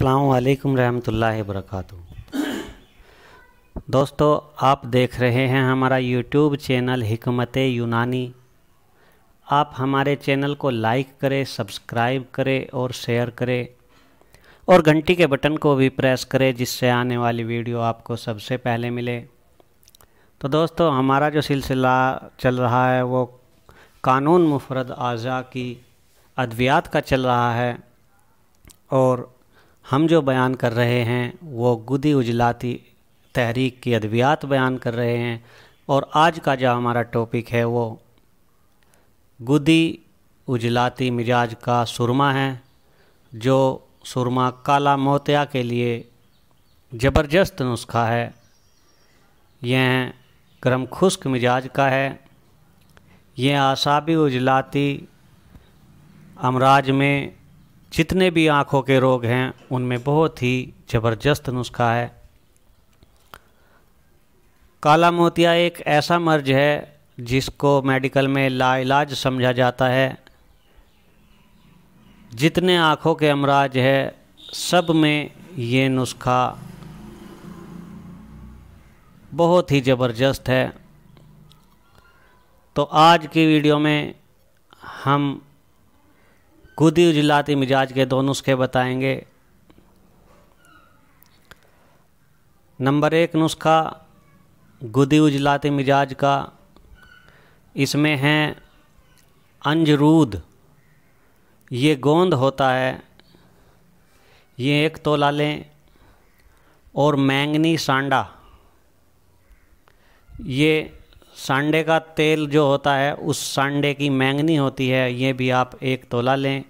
अस्सलाम रहमतुल्लाहि वरक दोस्तों आप देख रहे हैं हमारा यूट्यूब चैनल हमत यूनानी आप हमारे चैनल को लाइक करें सब्सक्राइब करें और शेयर करें और घंटी के बटन को भी प्रेस करें जिससे आने वाली वीडियो आपको सबसे पहले मिले तो दोस्तों हमारा जो सिलसिला चल रहा है वो कानून मुफरद आज़ा की अद्वियात का चल रहा है और हम जो बयान कर रहे हैं वो गुदी उजलाती तहरीक की अद्वियात बयान कर रहे हैं और आज का जो हमारा टॉपिक है वो गुदी उजलाती मिजाज का सुरमा है जो सुरमा काला मोतिया के लिए ज़बरदस्त नुस्खा है यह गर्म खुश्क मिजाज का है यह आसाबी उजलाती अमराज में जितने भी आँखों के रोग हैं उनमें बहुत ही ज़बरदस्त नुस्खा है काला मोतिया एक ऐसा मर्ज है जिसको मेडिकल में लाइलाज समझा जाता है जितने आँखों के अमराज है सब में ये नुस्खा बहुत ही ज़बरदस्त है तो आज की वीडियो में हम गुदी उजलाती मिजाज के दो नुस्खे बताएंगे नंबर एक नुस्खा गुदी उजलाती मिजाज का इसमें है अंजरूद ये गोंद होता है ये एक तोला लें और मैंगनी सांडा ये सांडे का तेल जो होता है उस सांडे की मैंगनी होती है ये भी आप एक तोला लें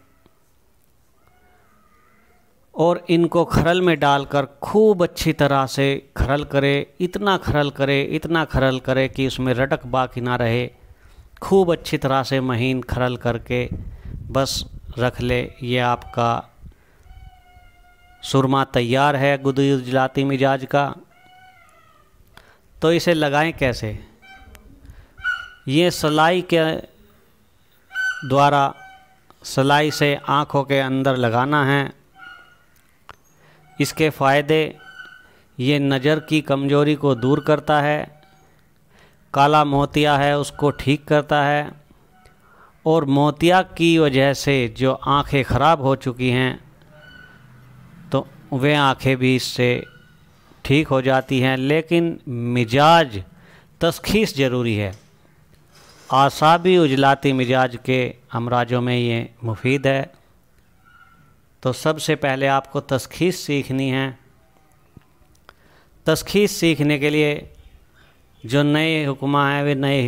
और इनको खरल में डालकर खूब अच्छी तरह से खरल करे इतना खरल करे इतना खरल करे कि उसमें रटक बाकी ना रहे खूब अच्छी तरह से महीन खरल करके बस रख ले ये आपका सुरमा तैयार है जलाती मिजाज का तो इसे लगाएं कैसे ये सलाई के द्वारा सलाई से आँखों के अंदर लगाना है इसके फ़ायदे ये नज़र की कमज़ोरी को दूर करता है काला मोतिया है उसको ठीक करता है और मोतिया की वजह से जो आंखें ख़राब हो चुकी हैं तो वे आंखें भी इससे ठीक हो जाती हैं लेकिन मिजाज तस्खीस ज़रूरी है आसाबी उजलाती मिजाज के अमराजों में ये मुफीद है तो सबसे पहले आपको तस्खीस सीखनी है तस्खीस सीखने के लिए जो नए हुक्मा हैं वे नए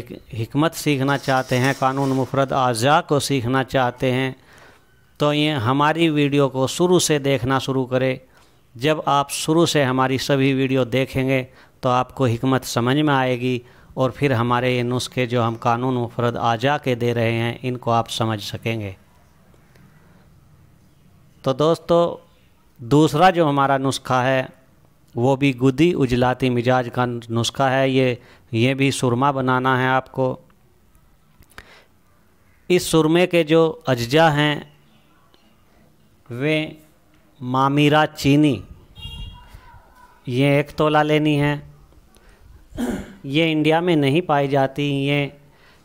हमत सीखना चाहते हैं कानून मुफरद अज़ा को सीखना चाहते हैं तो ये हमारी वीडियो को शुरू से देखना शुरू करें जब आप शुरू से हमारी सभी वीडियो देखेंगे तो आपको हमत समझ में आएगी और फिर हमारे ये नुस्खे जो हम कानून मुफरद आजा के दे रहे हैं इनको आप समझ सकेंगे तो दोस्तों दूसरा जो हमारा नुस्खा है वो भी गुदी उजलाती मिजाज का नुस्खा है ये ये भी सुरमा बनाना है आपको इस सुरमे के जो अज्जा हैं वे मामीरा चीनी ये एक तोला लेनी है ये इंडिया में नहीं पाई जाती ये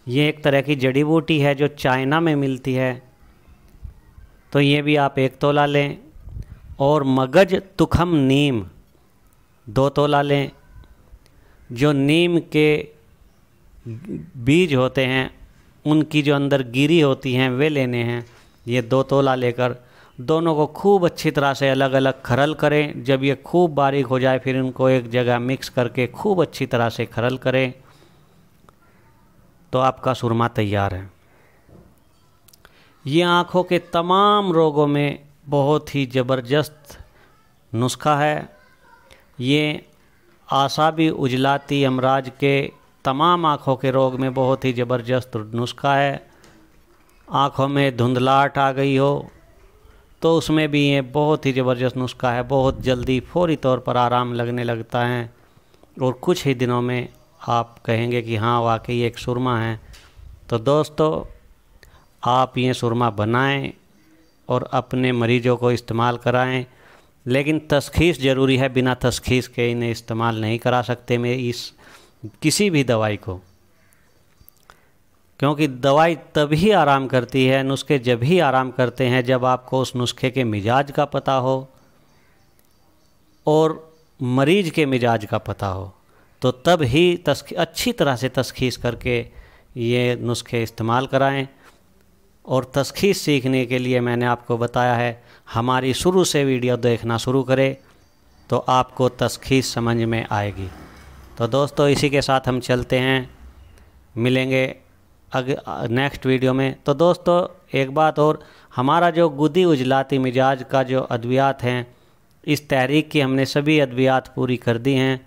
ये एक तरह की जड़ी बूटी है जो चाइना में मिलती है तो ये भी आप एक तोला लें और मगज तुखम नीम दो तोला लें जो नीम के बीज होते हैं उनकी जो अंदर गिरी होती हैं वे लेने हैं ये दो तोला लेकर दोनों को खूब अच्छी तरह से अलग अलग खरल करें जब ये खूब बारीक हो जाए फिर इनको एक जगह मिक्स करके खूब अच्छी तरह से खरल करें तो आपका सुरमा तैयार है ये आँखों के तमाम रोगों में बहुत ही ज़बरदस्त नुस्खा है ये आसाबी उजलाती अमराज के तमाम आँखों के रोग में बहुत ही ज़बरदस्त नुस्खा है आँखों में धुंधलाहट आ गई हो तो उसमें भी ये बहुत ही ज़बरदस्त नुस्खा है बहुत जल्दी फौरी तौर पर आराम लगने लगता है और कुछ ही दिनों में आप कहेंगे कि हाँ वाकई एक सुरमा है तो दोस्तों आप ये सुरमा बनाएं और अपने मरीज़ों को इस्तेमाल कराएं लेकिन तशखीस ज़रूरी है बिना तशखीस के इन्हें इस्तेमाल नहीं करा सकते मैं इस किसी भी दवाई को क्योंकि दवाई तभी आराम करती है नुस्खे जब ही आराम करते हैं जब आपको उस नुस्खे के मिजाज का पता हो और मरीज के मिजाज का पता हो तो तब ही तस्खी अच्छी तरह से तस्खीस करके ये नुस्खे इस्तेमाल कराएं और तस्खीस सीखने के लिए मैंने आपको बताया है हमारी शुरू से वीडियो देखना शुरू करें तो आपको तस्खीस समझ में आएगी तो दोस्तों इसी के साथ हम चलते हैं मिलेंगे अगे नेक्स्ट वीडियो में तो दोस्तों एक बात और हमारा जो गुदी उजलाती मिजाज का जो अद्वियात हैं इस तहरीक की हमने सभी अद्वियात पूरी कर दी हैं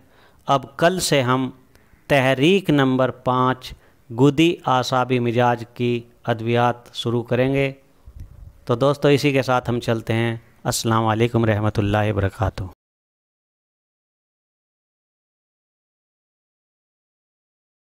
अब कल से हम तहरीक नंबर पाँच गुदी आसाबी मिजाज की अद्वियात शुरू करेंगे तो दोस्तों इसी के साथ हम चलते हैं अस्सलाम वालेकुम रहमतुल्लाहि वबरकू